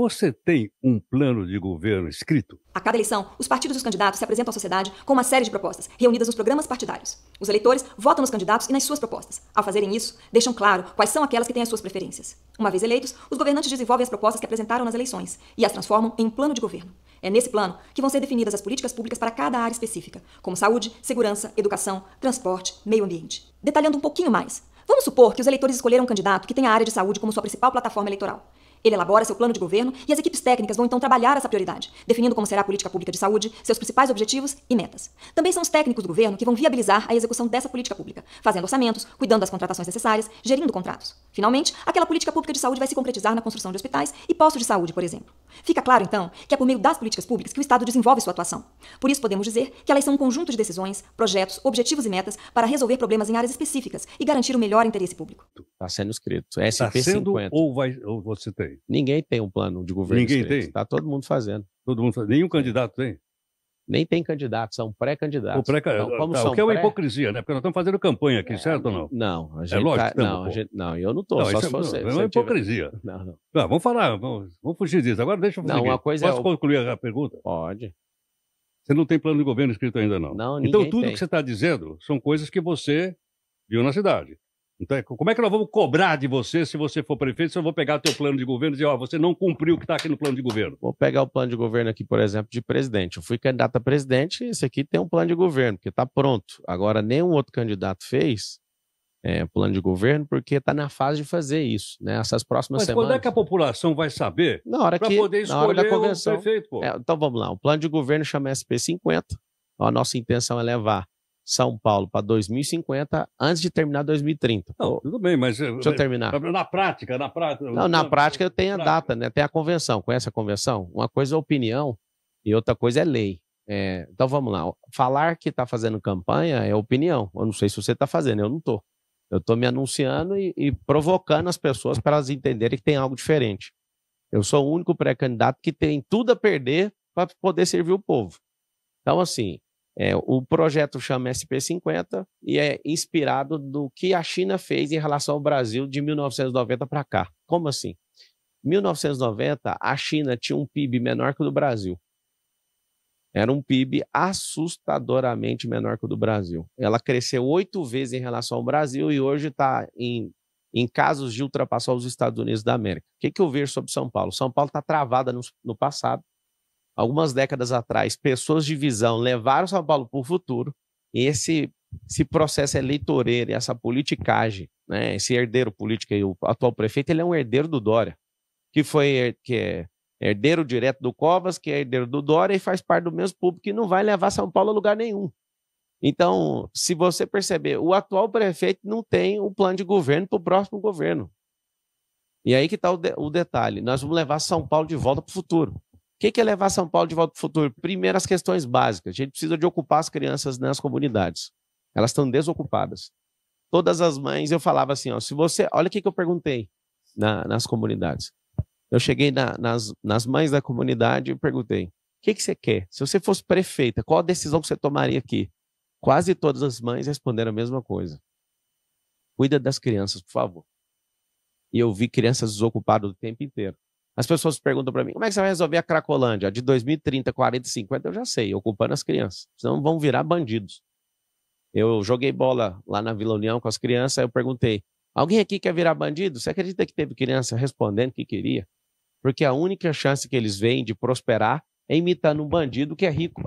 Você tem um plano de governo escrito? A cada eleição, os partidos e os candidatos se apresentam à sociedade com uma série de propostas, reunidas nos programas partidários. Os eleitores votam nos candidatos e nas suas propostas. Ao fazerem isso, deixam claro quais são aquelas que têm as suas preferências. Uma vez eleitos, os governantes desenvolvem as propostas que apresentaram nas eleições e as transformam em um plano de governo. É nesse plano que vão ser definidas as políticas públicas para cada área específica, como saúde, segurança, educação, transporte, meio ambiente. Detalhando um pouquinho mais, vamos supor que os eleitores escolheram um candidato que tem a área de saúde como sua principal plataforma eleitoral. Ele elabora seu plano de governo e as equipes técnicas vão então trabalhar essa prioridade, definindo como será a política pública de saúde, seus principais objetivos e metas. Também são os técnicos do governo que vão viabilizar a execução dessa política pública, fazendo orçamentos, cuidando das contratações necessárias, gerindo contratos. Finalmente, aquela política pública de saúde vai se concretizar na construção de hospitais e postos de saúde, por exemplo. Fica claro, então, que é por meio das políticas públicas que o Estado desenvolve sua atuação. Por isso, podemos dizer que elas são é um conjunto de decisões, projetos, objetivos e metas para resolver problemas em áreas específicas e garantir o melhor interesse público. Está sendo escrito. É tá 50 sendo, ou, vai, ou você tem? Ninguém tem um plano de governo. Ninguém escrito. tem. Está todo mundo fazendo. Todo mundo faz... Nenhum candidato tem? nem tem candidato, são pré-candidatos. O, pré então, tá, o que é uma hipocrisia, né? Porque nós estamos fazendo campanha aqui, é, certo ou não? Não, a gente é lógico, tá, não, gente, não, eu não estou, só se é, você. Não, é uma hipocrisia. Tiver... Não, não. vamos falar, vamos, vamos, fugir disso. Agora deixa eu fazer não, uma coisa é Posso é... concluir a pergunta? Pode. Você não tem plano de governo escrito ainda, não? Não, Então tudo tem. que você está dizendo são coisas que você viu na cidade. Então, é, como é que nós vamos cobrar de você se você for prefeito? Se eu vou pegar o teu plano de governo e dizer, ó, você não cumpriu o que está aqui no plano de governo? Vou pegar o plano de governo aqui, por exemplo, de presidente. Eu fui candidato a presidente e esse aqui tem um plano de governo, porque está pronto. Agora, nenhum outro candidato fez é, plano de governo, porque está na fase de fazer isso, né? Essas próximas Mas semanas. Mas quando é que a população vai saber? Na hora que poder escolher na hora da convenção. prefeito, é, então vamos lá. O plano de governo chama SP 50. A nossa intenção é levar são Paulo para 2050 antes de terminar 2030. Não, tudo bem, mas. Eh, Deixa eu eh, terminar. Na prática, na prática. Não, na prática eu tenho a data, né? Tem a convenção. Conhece a convenção? Uma coisa é opinião e outra coisa é lei. É, então vamos lá. Falar que está fazendo campanha é opinião. Eu não sei se você está fazendo, eu não estou. Eu estou me anunciando e, e provocando as pessoas para elas entenderem que tem algo diferente. Eu sou o único pré-candidato que tem tudo a perder para poder servir o povo. Então, assim, é, o projeto chama SP50 e é inspirado do que a China fez em relação ao Brasil de 1990 para cá. Como assim? 1990, a China tinha um PIB menor que o do Brasil. Era um PIB assustadoramente menor que o do Brasil. Ela cresceu oito vezes em relação ao Brasil e hoje está em, em casos de ultrapassar os Estados Unidos da América. O que, que eu vejo sobre São Paulo? São Paulo está travada no, no passado algumas décadas atrás, pessoas de visão levaram São Paulo para o futuro, e esse, esse processo eleitoreiro, essa politicagem, né, esse herdeiro político aí, o atual prefeito, ele é um herdeiro do Dória, que foi que é herdeiro direto do Covas, que é herdeiro do Dória e faz parte do mesmo público que não vai levar São Paulo a lugar nenhum. Então, se você perceber, o atual prefeito não tem o plano de governo para o próximo governo. E aí que está o, de, o, detalhe. Nós vamos levar São Paulo de volta para o futuro que, que é levar São Paulo de volta para o futuro? Primeiro, as questões básicas. A gente precisa de ocupar as crianças nas comunidades. Elas estão desocupadas. Todas as mães, eu falava assim, ó, se você... Olha o que, que eu perguntei na, nas comunidades. Eu cheguei na, nas, nas mães da comunidade e perguntei, o que, que você quer? Se você fosse prefeita, qual a decisão que você tomaria aqui? Quase todas as mães responderam a mesma coisa. Cuida das crianças, por favor. E eu vi crianças desocupadas o tempo inteiro. As pessoas perguntam para mim, como é que você vai resolver a Cracolândia? De 2030, 40, 50, eu já sei, ocupando as crianças. Senão vão virar bandidos. Eu joguei bola lá na Vila União com as crianças, aí eu perguntei, alguém aqui quer virar bandido? Você acredita que teve criança respondendo que queria? Porque a única chance que eles veem de prosperar é imitando um bandido que é rico.